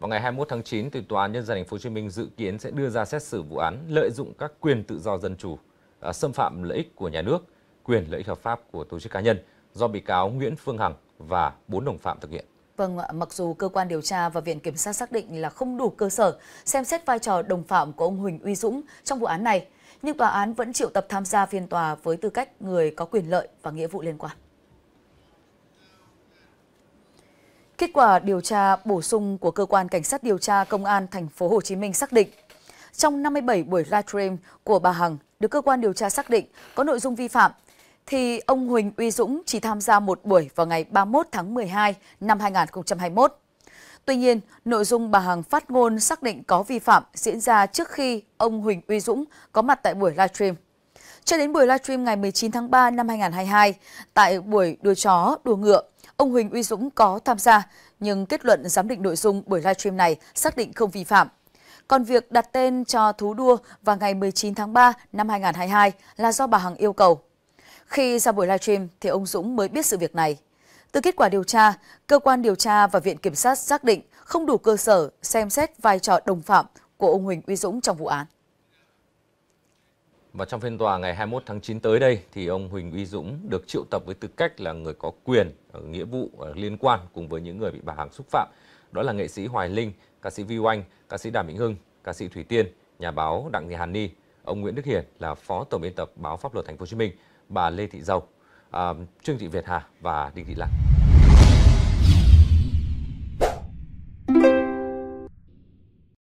Vào ngày 21 tháng 9, thì Tòa án Nhân dân thành phố Hồ Chí Minh dự kiến sẽ đưa ra xét xử vụ án lợi dụng các quyền tự do dân chủ, à, xâm phạm lợi ích của nhà nước, quyền lợi ích hợp pháp của tổ chức cá nhân do bị cáo Nguyễn Phương Hằng và bốn đồng phạm thực hiện. Vâng, mặc dù cơ quan điều tra và Viện Kiểm sát xác định là không đủ cơ sở xem xét vai trò đồng phạm của ông Huỳnh Uy Dũng trong vụ án này, nhưng tòa án vẫn triệu tập tham gia phiên tòa với tư cách người có quyền lợi và nghĩa vụ liên quan. Kết quả điều tra bổ sung của cơ quan cảnh sát điều tra công an thành phố Hồ Chí Minh xác định trong 57 buổi livestream của bà Hằng được cơ quan điều tra xác định có nội dung vi phạm thì ông Huỳnh Uy Dũng chỉ tham gia một buổi vào ngày 31 tháng 12 năm 2021. Tuy nhiên, nội dung bà Hằng phát ngôn xác định có vi phạm diễn ra trước khi ông Huỳnh Uy Dũng có mặt tại buổi livestream. Cho đến buổi livestream ngày 19 tháng 3 năm 2022, tại buổi đua chó, đua ngựa, ông Huỳnh Uy Dũng có tham gia, nhưng kết luận giám định nội dung buổi livestream này xác định không vi phạm. Còn việc đặt tên cho thú đua vào ngày 19 tháng 3 năm 2022 là do bà Hằng yêu cầu. Khi ra buổi livestream thì ông Dũng mới biết sự việc này. Từ kết quả điều tra, cơ quan điều tra và viện kiểm sát xác định không đủ cơ sở xem xét vai trò đồng phạm của ông Huỳnh Uy Dũng trong vụ án. Và trong phiên tòa ngày 21 tháng 9 tới đây thì ông Huỳnh Uy Dũng được triệu tập với tư cách là người có quyền, ờ, nghĩa vụ ờ, liên quan cùng với những người bị bà Hằng xúc phạm. Đó là nghệ sĩ Hoài Linh, ca sĩ Vi Oanh, ca sĩ Đàm Vĩnh Hưng, ca sĩ Thủy Tiên, nhà báo Đặng Thị Hàn Ni, ông Nguyễn Đức Hiền là phó tổng biên tập báo pháp luật Thành phố Hồ Chí Minh, bà Lê Thị Dầu, à, Trương Thị Việt Hà và Đinh Thị Lan.